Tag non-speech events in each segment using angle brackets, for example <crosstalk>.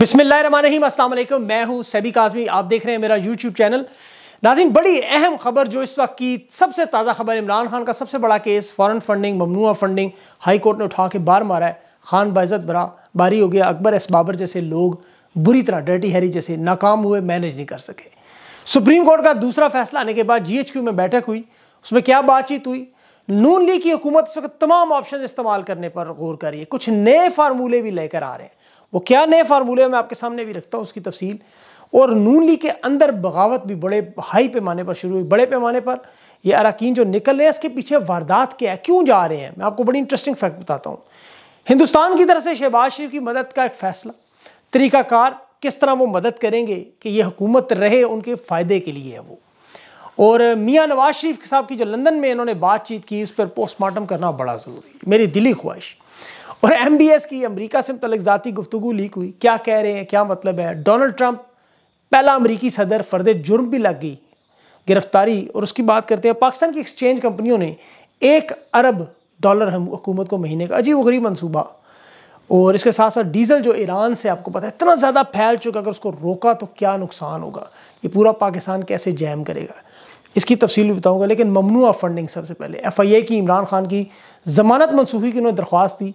बिस्मिल्लाम असलम मैं हूँ सैबी काजमी आप देख रहे हैं मेरा यूट्यूब चैनल नाजिन बड़ी अहम खबर जो इस वक्त की सबसे ताज़ा खबर इमरान खान का सबसे बड़ा केस फॉरेन फंडिंग ममनुआ फंडिंग हाई कोर्ट ने उठा के बार मारा है खान बाइज़त बरा बारी हो गया अकबर एस बाबर जैसे लोग बुरी तरह डर्टी हैरी जैसे नाकाम हुए मैनेज नहीं कर सके सुप्रीम कोर्ट का दूसरा फैसला आने के बाद क्यू में बैठक हुई उसमें क्या बातचीत हुई नून लीग की हुकूमत इस वक्त तमाम ऑप्शन इस्तेमाल करने पर गौर करिए कुछ नए फार्मूले भी लेकर आ रहे हैं वो क्या नए फार्मूले मैं आपके सामने भी रखता हूँ उसकी तफसील और नून लीग के अंदर बगावत भी बड़े हाई पैमाने पर शुरू हुई बड़े पैमाने पर ये अरकान जो निकल रहे हैं इसके पीछे वारदात क्या है क्यों जा रहे हैं मैं आपको बड़ी इंटरेस्टिंग फैक्ट बताता हूँ हिंदुस्तान की तरफ से शहबाज शरीफ की मदद का एक फैसला तरीकाकार किस तरह वो मदद करेंगे कि ये हुकूमत रहे उनके फ़ायदे के लिए है वो और मियाँ नवाज शरीफ साहब की जो लंदन में इन्होंने बातचीत की इस पर पोस्टमार्टम करना बड़ा ज़रूरी मेरी दिली ख्वाहिश और एम की अमरीका से मुतल ज़ाती गुफ्तु लीक हुई क्या कह रहे हैं क्या मतलब है डोनल्ड ट्रंप पहला अमरीकी सदर फर्द जुर्म भी लग गई गिरफ्तारी और उसकी बात करते हैं पाकिस्तान की एक्सचेंज कंपनियों ने एक अरब डॉलर हम हुकूमत को महीने का अजीब गरीब मनसूबा और इसके साथ साथ डीजल जो ईरान से आपको पता है इतना ज़्यादा फैल चुका अगर उसको रोका तो क्या नुकसान होगा ये पूरा पाकिस्तान कैसे जैम करेगा इसकी तफसील भी बताऊँगा लेकिन ममनू फंडिंग सबसे पहले एफ आई ए की इमरान खान की ज़मानत मनसूखी की उन्होंने दरख्वास्त दी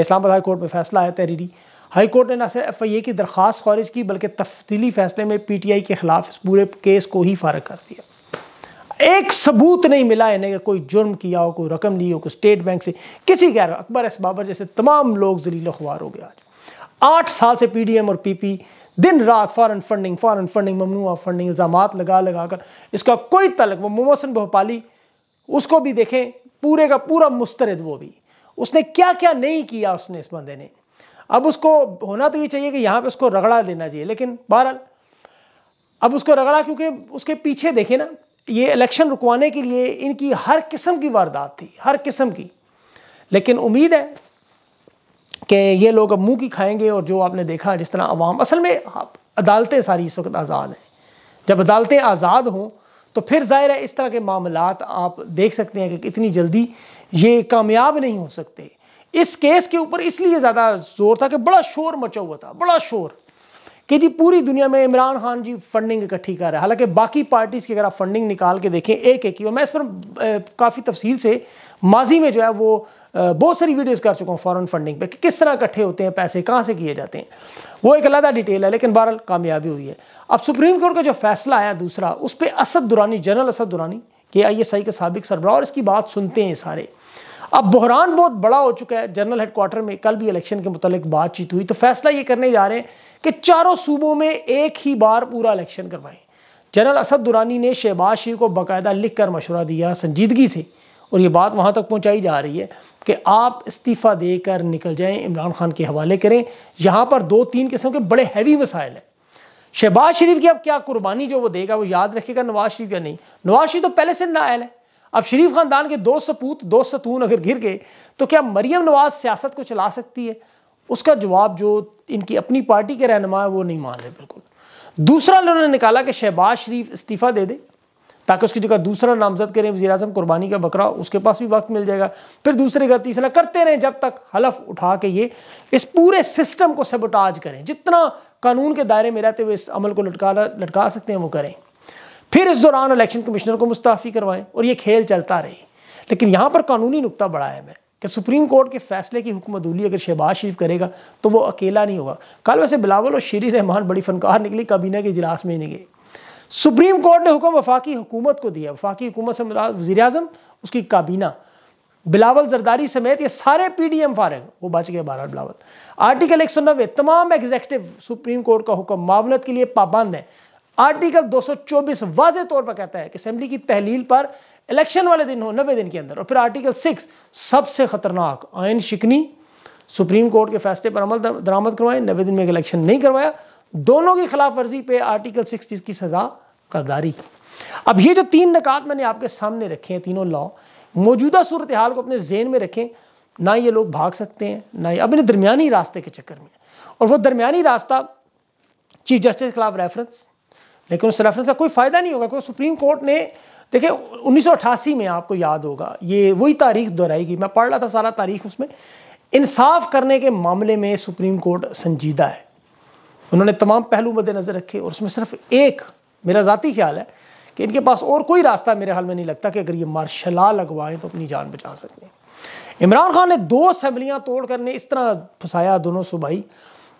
इस्लामाबाद हाई कोर्ट में फैसला आया तहरीरी हाई कोर्ट ने न सिर्फ एफ आई ए की दरख्वास्त खारिज की बल्कि तफ्तीली फैसले में पी टी आई के खिलाफ इस पूरे केस को ही फारग कर दिया एक सबूत नहीं मिला इन्हें कि कोई जुर्म किया हो कोई रकम ली हो कोई स्टेट बैंक से किसी गैर अकबर एस बाबर जैसे तमाम लोग जलील अखबार हो गए आज आठ साल से पी डी एम और पी पी दिन रात फॉरन फंडिंग फॉरन फंडिंग ममनू फंडिंग इल्ज़ाम लगा लगा कर इसका कोई तलक वो मोमोसन भोपाली उसको भी देखें पूरे का पूरा मुस्तरद वो भी उसने क्या क्या नहीं किया उसने इस बंदे ने अब उसको होना तो ये चाहिए कि यहाँ पे उसको रगड़ा देना चाहिए लेकिन बहरहाल अब उसको रगड़ा क्योंकि उसके पीछे देखे ना ये इलेक्शन रुकवाने के लिए इनकी हर किस्म की वारदात थी हर किस्म की लेकिन उम्मीद है कि ये लोग अब मुंह की खाएंगे और जो आपने देखा जिस तरह अवाम असल में अदालतें सारी इस वक्त आज़ाद हैं जब अदालतें आज़ाद हों तो फिर जाहिर है इस तरह के मामला आप देख सकते हैं कि इतनी जल्दी ये कामयाब नहीं हो सकते इस केस के ऊपर इसलिए ज़्यादा जोर था कि बड़ा शोर मचा हुआ था बड़ा शोर कि जी पूरी दुनिया में इमरान खान जी फंडिंग इकट्ठी कर रहा है हालांकि बाकी पार्टीज़ की अगर आप फंडिंग निकाल के देखें एक एक की और मैं इस पर काफ़ी तफसील से माजी में जो है वो बहुत सारी वीडियोस कर चुका हूँ फॉरेन फंडिंग पे कि किस तरह इकट्ठे होते हैं पैसे कहाँ से किए जाते हैं वो एक अलहदा डिटेल है लेकिन बहरहाल कामयाबी हुई है अब सुप्रीम कोर्ट का जो फैसला आया दूसरा उस पर असद दुरानी जनरल असद दुरानी ये आई एस आई के सबक सरबरा और इसकी बात सुनते हैं सारे अब बहरान बहुत बड़ा हो चुका है जनरल हेडकोार्टर में कल भी इलेक्शन के मतलब बातचीत हुई तो फैसला ये करने जा रहे हैं कि चारों सूबों में एक ही बार पूरा इलेक्शन करवाएं जनरल असद दुरानी ने शहबाज शरीफ को बाकायदा लिख कर मशवरा दिया संजीदगी से और ये बात वहाँ तक पहुँचाई जा रही है कि आप इस्तीफ़ा देकर निकल जाएँ इमरान खान के हवाले करें यहाँ पर दो तीन किस्म के बड़े हैवी मसाइल हैं शहबाज शरीफ की अब क्या कुर्बानी जो वो देगा वो याद रखेगा नवाज शरीफ या नहीं नवाज शरीफ तो पहले से नायल है अब शरीफ खानदान के दो सपूत दो सतून अगर गिर गए तो क्या मरियम नवाज सियासत को चला सकती है उसका जवाब जो इनकी अपनी पार्टी के रहनमा है वो नहीं मान रहे बिल्कुल दूसरा उन्होंने निकाला कि शहबाज शरीफ इस्तीफ़ा दे दे ताकि उसकी जगह दूसरा नामजद करें वजी अजम कुरबानी का बकरा उसके पास भी वक्त मिल जाएगा फिर दूसरे का तीसरा करते रहें जब तक हलफ उठा के ये इस पूरे सिस्टम को सबोटाज करें जितना कानून के दायरे में रहते हुए इस अमल को लटका लटका सकते हैं वो करें फिर इस दौरान इलेक्शन कमिश्नर को मुस्ताफ़ी करवाएं और ये खेल चलता रहे लेकिन यहाँ पर कानूनी नुकता बड़ा है मैं कि सुप्रीम कोर्ट के फैसले की हुक्म दूली अगर शहबाज शरीफ करेगा तो वो अकेला नहीं होगा कल वैसे बिलावल और शरी रहमान बड़ी फनकार निकली काबीना के इजलास में नहीं गए सुप्रीम कोर्ट ने हुक्म वफाकी हुकूमत को दिया वफाकी हुकूमत से वजी अजम उसकी काबीना बिलावल जरदारी समेत ये सारे पी डी एम फारग वो बच गए बारह बिलावल आर्टिकल एक सौ नब्बे तमाम एग्जेक्टिव सुप्रीम कोर्ट का हुक्म मामलत के लिए पाबंद है आर्टिकल 224 वाज तौर पर कहता है कि असेंबली की तहलील पर इलेक्शन वाले दिन हो नबे दिन के अंदर और फिर आर्टिकल सिक्स सबसे खतरनाक आयन शिकनी सुप्रीम कोर्ट के फैसले पर अमल दरामद करवाएं नबे दिन में इलेक्शन नहीं करवाया दोनों की खिलाफ वर्जी पे आर्टिकल सिक्स की सज़ा करदारी अब ये जो तीन नकात मैंने आपके सामने रखे हैं तीनों लॉ मौजूदा सूरत हाल को अपने जेन में रखें ना ये लोग भाग सकते हैं ना ये अपने दरमिया रास्ते के चक्कर में और वह दरमिया रास्ता चीफ जस्टिस के खिलाफ रेफरेंस लेकिन उस रेफरेंस का कोई फ़ायदा नहीं होगा क्योंकि सुप्रीम कोर्ट ने देखिए उन्नीस में आपको याद होगा ये वही तारीख दोहराई गई मैं पढ़ रहा था सारा तारीख उसमें इंसाफ करने के मामले में सुप्रीम कोर्ट संजीदा है उन्होंने तमाम पहलू मद्देनज़र रखे और उसमें सिर्फ एक मेरा ज़ाती ख्याल है कि इनके पास और कोई रास्ता मेरे हाल में नहीं लगता कि अगर ये मार्शल लगवाएं तो अपनी जान बचा सकते हैं इमरान खान ने दो असम्बलियाँ तोड़ कर ने इस तरह फंसाया दोनों सुबह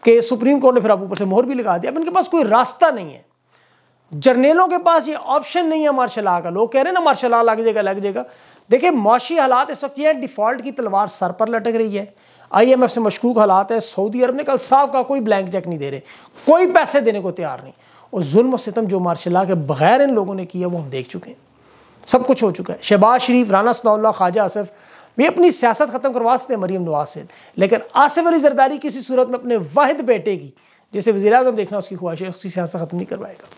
कि सुप्रीम कोर्ट ने फिर आप ऊपर से मोहर भी लगा दिया अब इनके पास कोई रास्ता नहीं है जर्नेलों के पास ये ऑप्शन नहीं है मार्शल आ का लोग कह रहे हैं ना मार्शल आ लग जाएगा लग जाएगा देखिए मौशी हालात इस वक्त ये हैं डिफ़ॉल्ट की तलवार सर पर लटक रही है आईएमएफ से मशकूक हालात है सऊदी अरब ने कल साफ का कोई ब्लैंक चेक नहीं दे रहे कोई पैसे देने को तैयार नहीं और जुल्म सितम जो मार्शल आ के बगैर इन लोगों ने किया वो हम देख चुके हैं सब कुछ हो चुका है शहबाज शरीफ राना सनाउल्ला ख्वाजा आसफ़ भी अपनी सियासत ख़त्म करवा सकते हैं मरीम नवाज से लेकिन आसिफ अली जरदारी किसी सूरत में अपने वाहिद बेटे की जैसे वजी अजम देखना उसकी ख्वाहिश है उसकी सियासत ख़त्म नहीं करवाएगा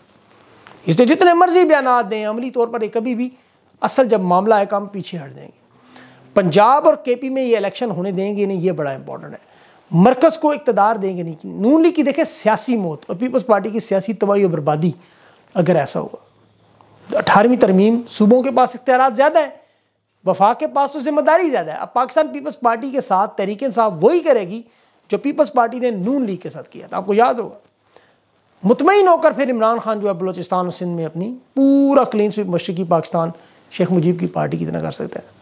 इसलिए जितने मर्जी बयान दें अमली तौर पर ये कभी भी असल जब मामला है काम पीछे हट जाएंगे पंजाब और के पी में ये इलेक्शन होने देंगे नहीं ये बड़ा इंपॉर्टेंट है मरकज़ को इकतदार देंगे नहीं नून लीग की देखें सियासी मौत और पीपल्स पार्टी की सियासी तबाही और बर्बादी अगर ऐसा होगा तो अठारहवीं तरमीम सूबों के पास इख्तियार ज़्यादा है वफा के पास तो जिम्मेदारी ज़्यादा है अब पाकिस्तान पीपल्स पार्टी के साथ तहरीक इंसाफ वही करेगी जो पीपल्स पार्टी ने नून लीग के साथ किया था आपको याद होगा मुतमिन होकर फिर इमरान खान जो है बलोचिस्तान और सिंध में अपनी पूरा क्लीन स्वीप मशरकी पाकिस्तान शेख मुजीब की पार्टी की तरह कर सकता है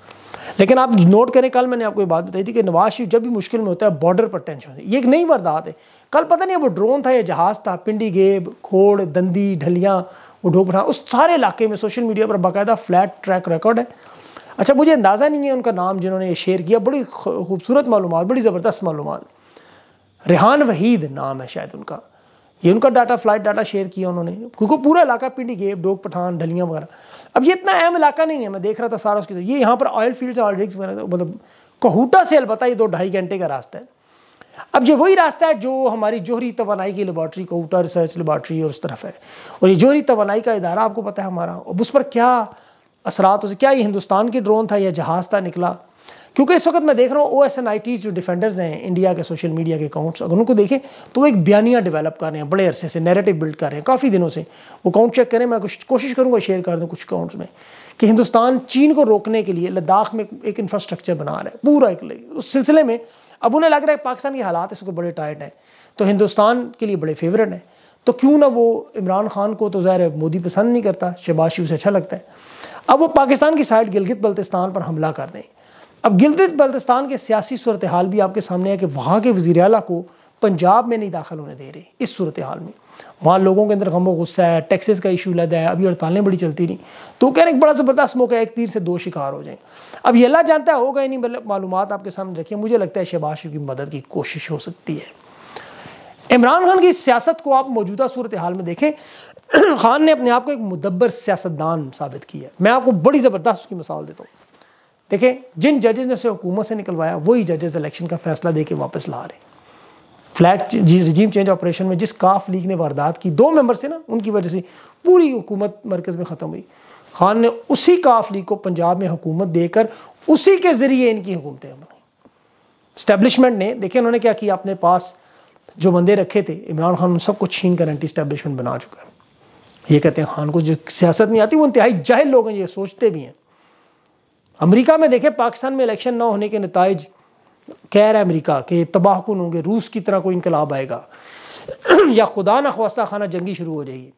लेकिन आप नोट करें कल मैंने आपको ये बात बताई थी कि नवाज शरीफ जब भी मुश्किल में होता है बॉर्डर पर टेंशन होती है ये एक नई वारदात है कल पता नहीं वो ड्रोन था या जहाज़ था पिंडी गेब खोड़ दंदी ढलियाँ हाँ, वो ढोपरा उस सारे इलाके में सोशल मीडिया पर बाकायदा फ्लैट ट्रैक रिकॉर्ड है अच्छा मुझे अंदाज़ा नहीं है उनका नाम जिन्होंने शेयर किया बड़ी खूबसूरत मालूम बड़ी ज़बरदस्त मालूम रेहान वहीद नाम है शायद उनका ये उनका डाटा फ्लाइट डाटा शेयर किया उन्होंने क्योंकि पूरा इलाका पिंडी गेप डोग पठान ढलियाँ वगैरह अब ये इतना अहम इलाका नहीं है मैं देख रहा था सारा उसके ये यहाँ पर ऑयल फील्ड ऑयल रिग्स वगैरह मतलब कहूटा से अलबत्ता ये दो ढाई घंटे का रास्ता है अब ये वही रास्ता है जो हमारी जोहरी तोानाई की लेबॉर्ट्री कहूटा रिसर्च लेबॉर्ट्री और उस तरफ है और ये जोहरी तोानाई का इदारा आपको पता है हमारा अब उस पर क्या असरात उसे क्या ये हिंदुस्तान के ड्रोन था या जहाज़ था निकला क्योंकि इस वक्त मैं देख रहा हूँ O S N I Ts जो डिफेंडर्स हैं इंडिया के सोशल मीडिया के अकाउंट्स अगर उनको देखें तो वो एक बयानिया डेवलप कर रहे हैं बड़े अरसे से नैरेटिव बिल्ड कर रहे हैं काफ़ी दिनों से वो अकाउंट चेक करें मैं कुछ कोशिश करूँगा शेयर कर दूँ कुछ अकाउंट्स में कि हिंदुस्तान चीन को रोकने के लिए लद्दाख में एक इंफ्रास्ट्रक्चर बना रहा है पूरा एक उस सिलसिले में अब उन्हें लग रहा है पाकिस्तान के हालात इसको बड़े टाइट हैं तो हिंदुस्तान के लिए बड़े फेवरेट हैं तो क्यों ना वो इमरान खान को तो ज़ाहिर मोदी पसंद नहीं करता शहबाज उसे अच्छा लगता है अब वो पाकिस्तान की साइड गिलगित बल्तिस्तान पर हमला कर दें अब गिलगित बल्तिस्तान के सियासी सूरत हाल भी आपके सामने है कि वहाँ के वज़ी अला को पंजाब में नहीं दाखिल होने दे रहे इस सूरत हाल में वहाँ लोगों के अंदर गमो गुस्सा है टैक्सेस का इशू लदा है अभी हड़तालें बड़ी चलती रही तो कह रहे एक बड़ा ज़बरदस्त मौका है एक तीर से दो शिकार हो जाएं अब ये अल्लाह जानता है होगा ही नहीं मतलब मालूम आपके सामने रखिए मुझे लगता है शहबाज शरीफ की मदद की कोशिश हो सकती है इमरान खान की सियासत को आप मौजूदा सूरत हाल में देखें <clears throat> खान ने अपने आप को एक मुदब्बर सियासतदान साबित किया मैं आपको बड़ी ज़बरदस्त उसकी मिसाल देता हूँ देखें जिन जजेज़ ने उसे हुकूमत से निकलवाया वही जजेज़ इलेक्शन का फैसला दे के वापस ला रहे फ्लैट रिजीम चेंज ऑपरेशन में जिस काफ लीग ने वारदात की दो मेंबर से ना उनकी वजह से पूरी हुकूमत मरकज़ में ख़त्म हुई खान ने उसी काफ लीग को पंजाब में हुकूमत देकर उसी के ज़रिए इनकी हुकूमतें बनाई स्टैब्लिशमेंट ने देखें उन्होंने क्या किया अपने पास जो बंदे रखे थे इमरान खान उन सबको छीन कर एंटी स्टैब्लिशमेंट बना चुका है ये कहते हैं खान को जो सियासत नहीं आती वो इंतहाई जाहिर लोग हैं ये सोचते भी हैं अमेरिका में देखें पाकिस्तान में इलेक्शन ना होने के नतज कह रहा है अमरीका कि तबाहकुन होंगे रूस की तरह कोई इनकलाब आएगा <clears throat> या खुदा न खवास्ता खाना जंगी शुरू हो जाएगी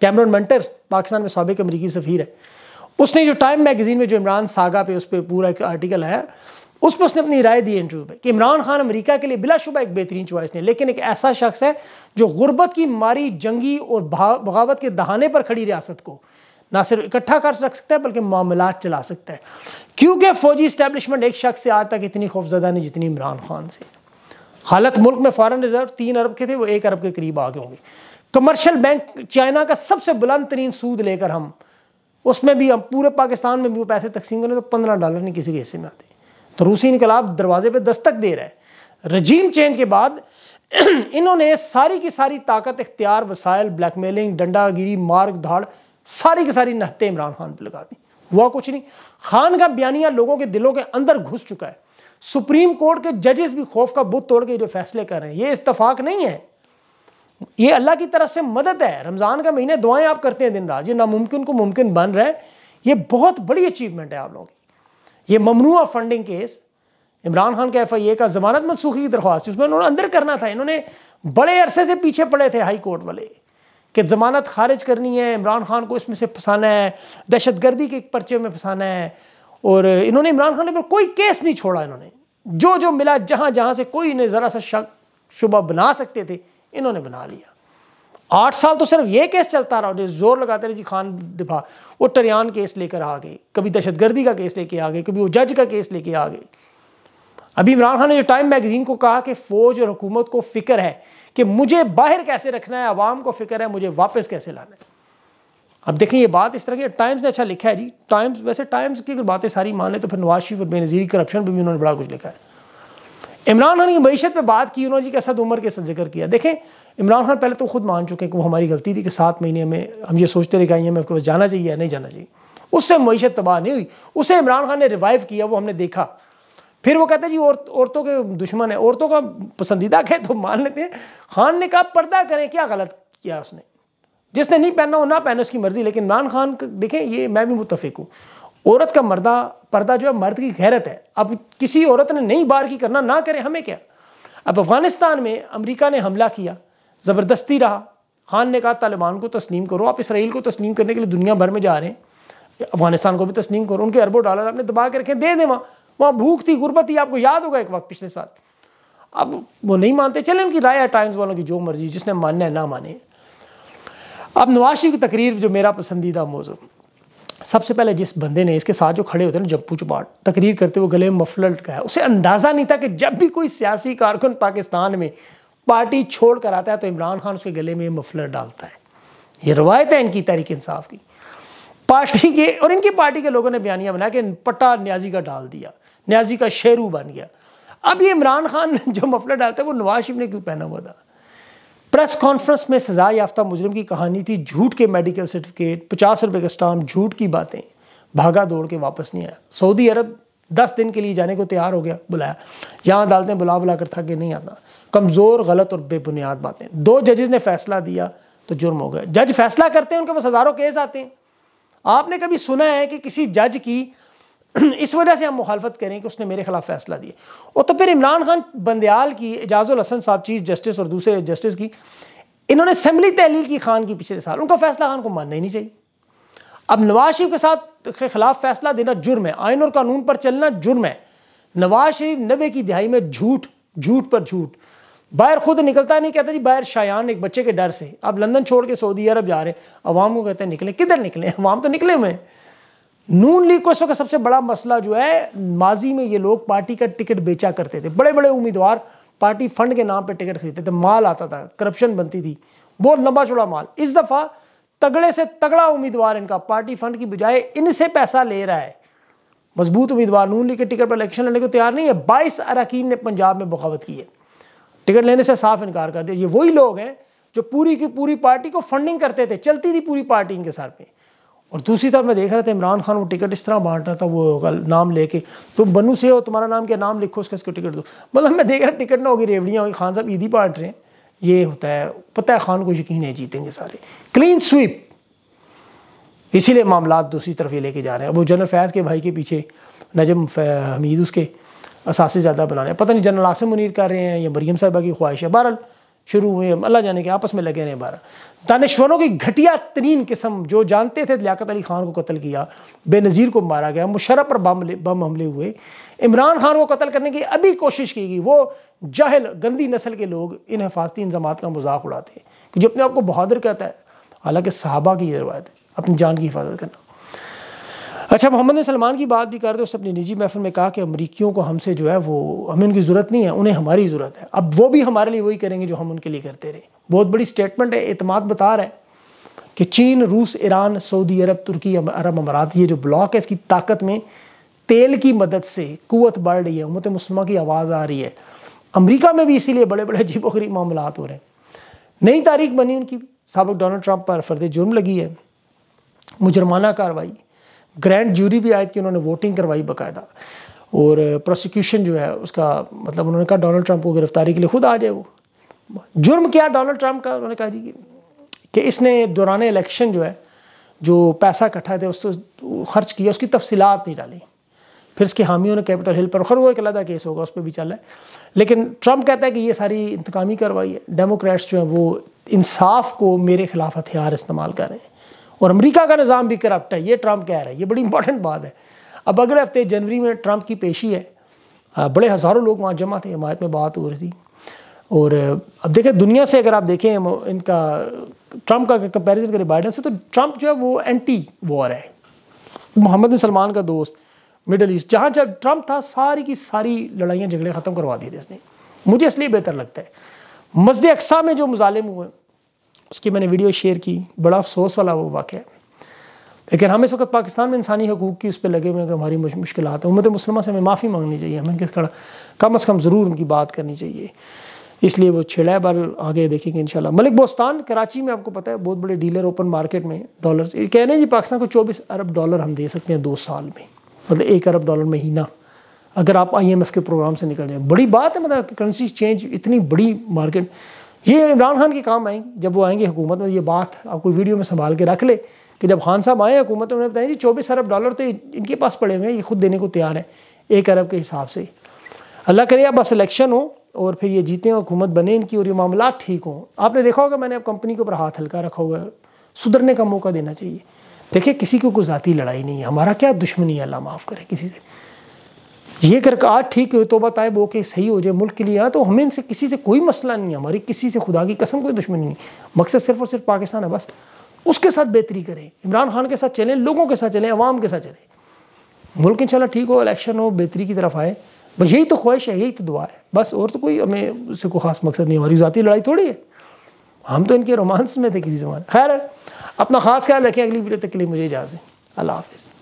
कैमरन मंटर पाकिस्तान में सबक अमरीकी सफ़ीर है उसने जो टाइम मैगज़ीन में जो इमरान सागा पे उस पर पूरा एक आर्टिकल आया उस पर उसने अपनी राय दी इंटरव्यू पर कि इमरान खान अमरीका के लिए बिलाशुबा एक बेहतरीन चॉइस नहीं लेकिन एक ऐसा शख्स है जो गुर्बत की मारी जंगी और बगावत के दहाने पर खड़ी रियासत को ना सिर्फ इकट्ठा कर रख सकता है बल्कि मामला चला सकता है क्योंकि फ़ौजी स्टैब्लिशमेंट एक शख्स से आज तक इतनी खौफजदा नहीं जितनी इमरान खान से हालत मुल्क में फ़ॉरन रिजर्व तीन अरब के थे वो एक अरब के करीब आगे होंगे कमर्शल बैंक चाइना का सबसे बुलंद तरीन सूद लेकर हम उसमें भी हम पूरे पाकिस्तान में भी वो पैसे तकसीम करें तो पंद्रह डॉलर नहीं किसी के हिस्से में आते तो रूसी इनकलाब दरवाजे पर दस्तक दे रहा है रजीम चेंज के बाद <clears throat> इन्होंने सारी की सारी ताकत इख्तियार वसाइल ब्लैकमेलिंग डंडागिरी मार्ग धाड़ सारी की सारी नहते इमरान खान पर लगा दी हुआ कुछ नहीं खान का बयानिया लोगों के दिलों के अंदर घुस चुका है सुप्रीम कोर्ट के जजेस भी खौफ का बुत तोड़ के जो फैसले कर रहे हैं ये इस्तफाक नहीं है ये अल्लाह की तरफ से मदद है रमज़ान का महीने दुआएं आप करते हैं दिन रात ये नामुमकिन को मुमकिन बन रहा है ये बहुत बड़ी अचीवमेंट है आप लोगों की ये ममनुआ फंडिंग केस इमरान खान के एफ आई ए का जमानत मनसूखी की दरख्वास्त उसमें उन्होंने अंदर करना था इन्होंने बड़े अरसे से पीछे पड़े थे हाई कोर्ट वाले कि ज़मानत खारिज करनी है इमरान खान को इसमें से फंसाना है दहशत गर्दी के एक पर्चे में फंसाना है और इन्होंने इमरान खान पर कोई केस नहीं छोड़ा इन्होंने जो जो मिला जहाँ जहाँ से कोई इन्हें ज़रा सा शक शुबा बना सकते थे इन्होंने बना लिया आठ साल तो सिर्फ ये केस चलता रहा उन्हें जोर लगाते रहे जी खान दिफा वो टरियान केस लेकर आ गए कभी दहशतगर्दी का केस लेके आ गए कभी वो जज का केस लेके आ गए अभी इमरान खान ने जो टाइम मैगजीन को कहा कि फ़ौज और हुकूमत को फ़िक्र है कि मुझे बाहर कैसे रखना है आवाम को फिक्र है मुझे वापस कैसे लाना है अब देखें ये बात इस तरह की टाइम्स ने अच्छा लिखा है जी टाइम्स वैसे टाइम्स की अगर बातें सारी मान लें तो फिर नवाज शरीफ और बेनजीर करप्शन पर भी उन्होंने बड़ा कुछ लिखा है इमरान खान की मीशत पर बात की उन्होंने जी के असद के साथ जिक्र किया देखें इमरान खान पहले तो खुद मान चुके हैं कि वो हमारी गलती थी कि सात महीने में हम ये सोचते रहे कि आई पास जाना चाहिए या नहीं जाना चाहिए उससे मीशत तबाह नहीं हुई उसे इमरान खान ने रिवाइव किया वो हमने देखा फिर वो कहते हैं जी और, औरतों के दुश्मन है औरतों का पसंदीदा कहे तो मान लेते हैं खान ने कहा पर्दा करें क्या गलत किया उसने जिसने नहीं पहनना हो ना पहने उसकी मर्जी लेकिन इमरान खान देखें ये मैं भी मुतफिक हूँ औरत का मर्दा पर्दा जो है मर्द की गैरत है अब किसी औरत ने नहीं बार की करना ना करे हमें क्या अब अफगानिस्तान में अमरीका ने हमला किया ज़बरदस्ती रहा खान ने कहा तालिबान को तस्लीम करो आप इसराइल को तस्लीम करने के लिए दुनिया भर में जा रहे हैं अफगानिस्तान को भी तस्लीम करो उनके अरबों डॉलर आपने दबा के रखे दे दें वहाँ वहाँ भूख थी गुर्बत थी आपको याद होगा एक वक्त पिछले साल अब वो नहीं मानते चले उनकी राय है टाइम्स वालों की जो मर्जी जिसने मानना है ना माने अब नवाज शरीफ की तकरीर जो मेरा पसंदीदा मौजूद सबसे पहले जिस बंदे ने इसके साथ जो खड़े होते हैं ना जम्पू चुपाट तकरीर करते हुए गले में मफलर लटका है उसे अंदाज़ा नहीं था कि जब भी कोई सियासी कारकुन पाकिस्तान में पार्टी छोड़ कर आता है तो इमरान खान उसके गले में मफलर डालता है ये रवायत है इनकी तहरीक इंसाफ की पार्टी के और इनकी पार्टी के लोगों ने बयानियाँ बनाया कि पट्टा न्याजी का डाल दिया न्याजी का शेरू बन गया अब ये इमरान खान जो मफला डालता है वो नवाज शरीफ ने क्यों पहना हुआ था प्रेस कॉन्फ्रेंस में सजा याफ्ता मुजरिम की कहानी थी झूठ के मेडिकल सर्टिफिकेट पचास रुपए का स्टाम्प झूठ की बातें भागा दौड़ के वापस नहीं आया सऊदी अरब दस दिन के लिए जाने को तैयार हो गया बुलाया यहाँ अदालतें बुला बुला कर था कि नहीं आता कमज़ोर गलत और बेबुनियाद बातें दो जजेज़ ने फैसला दिया तो जुर्म हो गया जज फैसला करते हैं उनके पास हज़ारों केस आते हैं आपने कभी सुना है कि किसी जज की <clears throat> इस वजह से हम मुखालफत करें कि उसने मेरे खिलाफ फैसला दिया और तो फिर इमरान खान बंदयाल की एजाजुल हसन साहब चीफ जस्टिस और दूसरे जस्टिस की इन्होंने असम्बली तहलील की खान की पिछले साल उनका फैसला खान को मानना ही नहीं चाहिए अब नवाज शरीफ के साथ के खिलाफ फैसला देना जुर्म है आयन और कानून पर चलना जुर्म है नवाज शरीफ नबे की दिहाई में झूठ झूठ पर झूठ बाहर खुद निकलता नहीं कहता जी बाहर शायान एक बच्चे के डर से अब लंदन छोड़ के सऊदी अरब जा रहे हैं अवाम को कहते हैं निकले किधर निकले अवाम तो निकले हुए हैं नून लीग को इस वक्त सबसे बड़ा मसला जो है माजी में ये लोग पार्टी का टिकट बेचा करते थे बड़े बड़े उम्मीदवार पार्टी फंड के नाम पर टिकट खरीदते थे माल आता था करप्शन बनती थी बहुत लंबा चौड़ा माल इस दफ़ा तगड़े से तगड़ा उम्मीदवार इनका पार्टी फंड की बजाय इनसे पैसा ले रहा है मजबूत उम्मीदवार नून लीग के टिकट पर इलेक्शन लड़ने को तैयार नहीं है बाईस अरकान ने पंजाब में बगावत की है टिकट लेने से साफ इनकार कर दिया ये वही लोग हैं जो पूरी की पूरी पार्टी को फंडिंग करते थे चलती थी पूरी पार्टी इनके साथ में और दूसरी तरफ मैं देख रहा था इमरान खान वो टिकट इस तरह बांट रहा था वो नाम लेके तुम तो बनू से हो तुम्हारा नाम क्या नाम लिखो उसका इसको टिकट दो मतलब मैं देख रहा टिकट ना होगी रेवड़ियाँ होगी खान साहब ईदी बांट रहे हैं ये होता है पता है खान को यकीन है जीतेंगे सारे क्लीन स्वीप इसीलिए मामला दूसरी तरफ ये लेके जा रहे हैं वो जनरल फैज़ के भाई के पीछे नजम हमीद उसके असासी ज़्यादा बना रहे हैं पता नहीं जनरल आसिम मुनीर कर रहे हैं या मरीम साहबा की ख्वाहिश है बहरहाल शुरू हुए हम अल्लाह जाने के आपस में लगे रहे बारह दानश्वरों की घटिया तरीन किस्म जो जानते थे लियाकत अली खान को कत्ल किया बेनज़ीर को मारा गया मुशरफ पर बम बम हमले हुए इमरान खान को कत्ल करने की अभी कोशिश की गई वो जहल गंदी नस्ल के लोग इन हिफाजती इंजाम का मजाक उड़ाते हैं कि जो अपने आप को बहादुर कहता है हालांकि साहबा की रवायत है अपनी जान की हिफाजत करना अच्छा मोहम्मद ने सलमान की बात भी कर दो उसने अपने निजी महफिल में कहा कि अमरीकियों को हमसे जो है वो हमें उनकी ज़रूरत नहीं है उन्हें हमारी ज़रूरत है अब वो भी हमारे लिए वही करेंगे जो हम उनके लिए करते रहे बहुत बड़ी स्टेटमेंट है अतमाद बता रहा है कि चीन रूस ईरान सऊदी अरब तुर्की अरब अमारात ये जो ब्लॉक है इसकी ताकत में तेल की मदद से कुत बढ़ रही है उमत मुसलमा की आवाज़ आ रही है अमरीका में भी इसीलिए बड़े बड़े अजीब वरीब मामला हो रहे हैं नई तारीख बनी उनकी सबक डोनल्ड ट्रंप पर फर्द जुर्म लगी है मुजरमाना कार्रवाई ग्रैंड जूरी भी आई थी उन्होंने वोटिंग करवाई बाकायदा और प्रोसिक्यूशन जो है उसका मतलब उन्होंने कहा डोनाल्ड ट्रंप को गिरफ्तारी के लिए खुद आ जाए वो जुर्म क्या डोनाल्ड ट्रंप का उन्होंने कहा जी कि इसने दौरान इलेक्शन जो है जो पैसा इकट्ठा था उसको खर्च किया उसकी तफसीत नहीं डाली फिर इसके हामियों ने कैपिटल हिल पर खर वो एक अलहदा केस होगा उस पर भी चल रहा है लेकिन ट्रंप कहता है कि ये सारी इंतकामी कार्रवाई है डेमोक्रेट्स जो हैं वो इंसाफ को मेरे खिलाफ हथियार इस्तेमाल कर रहे हैं और अमेरिका का निज़ाम भी करप्ट है ये ट्रंप कह रहा है ये बड़ी इंपॉर्टेंट बात है अब अगले हफ्ते जनवरी में ट्रंप की पेशी है बड़े हज़ारों लोग वहाँ जमा थे हमायत में बात हो रही थी और अब देखें दुनिया से अगर आप देखें इनका ट्रंप का कंपैरिजन करें बाइडन से तो ट्रंप जो है वो एंटी वॉर है मोहम्मद बिन सलमान का दोस्त मिडल ईस्ट जहाँ जब ट्रंप था सारी की सारी लड़ाइयाँ झगड़े ख़त्म करवा दिए थे इसने मुझे इसलिए बेहतर लगता है मस्जिद अक्सा में जो मुजालिम हुए उसकी मैंने वीडियो शेयर की बड़ा अफसोस वाला वो वाक़ है लेकिन हम इस वक्त पाकिस्तान में इंसानी हकूक़ की उस पर लगे हुए हैं कि हमारी मुश्किल है उम्मत मुसलमान से हमें माफ़ी मांगनी चाहिए हमें किस कम अज़ कम ज़रूर उनकी बात करनी चाहिए इसलिए वो छिड़ा बल आगे देखेंगे शाला मलिक बोस्तान कराची में आपको पता है बहुत बड़े डीलर ओपन मार्केट में डॉलर कह रहे हैं जी पाकिस्तान को चौबीस अरब डॉलर हम दे सकते हैं दो साल में मतलब एक अरब डॉलर महीना अगर आप आई एम एफ़ के प्रोग्राम से निकल जाए बड़ी बात है मतलब करेंसी चेंज इतनी बड़ी मार्केट ये इमरान खान के काम आएंगी जब वो आएंगे हुकूमत में ये बात आपको वीडियो में संभाल के रख ले कि जब खान साहब आए हुकूमत में बताया जी चौबीस अरब डॉलर तो इनके पास पड़े हुए हैं ये खुद देने को तैयार हैं एक अरब के हिसाब से अल्लाह करे अब बस इलेक्शन हो और फिर ये जीतें हुकूमत बने इनकी और ये मामला ठीक हों आपने देखा होगा मैंने अब कंपनी के ऊपर हाथ हल्का रखा हुआ है सुधरने का मौका देना चाहिए देखिए किसी को कोई ज़ाती लड़ाई नहीं है हमारा क्या दुश्मनी है अल्लाह माफ़ करे किसी से ये अगर आज ठीक हो तो बताए वो के सही हो जाए मुल्क के लिए हाँ, तो हमें इनसे किसी से कोई मसला नहीं है हमारी किसी से खुदा की कसम कोई दुश्मनी नहीं मकसद सिर्फ और सिर्फ पाकिस्तान है बस उसके साथ बेहतरी करें इमरान खान के साथ चलें लोगों के साथ चलें आवाम के साथ चलें मुल्क इंशाल्लाह ठीक हो इलेक्शन हो बेहतरी की तरफ आए बस यही तो ख्वाहिश है यही तो दुआ है बस और तो कोई हमें उससे कोई ख़ास मकसद नहीं हमारी ज़ाती लड़ाई थोड़ी है हम तो इनके रोमांस में थे किसी जमाने खैर अपना ख़ास ख्याल रखें अगली वीडियो तक के लिए मुझे इजाज़त अल्लाह हाफिज़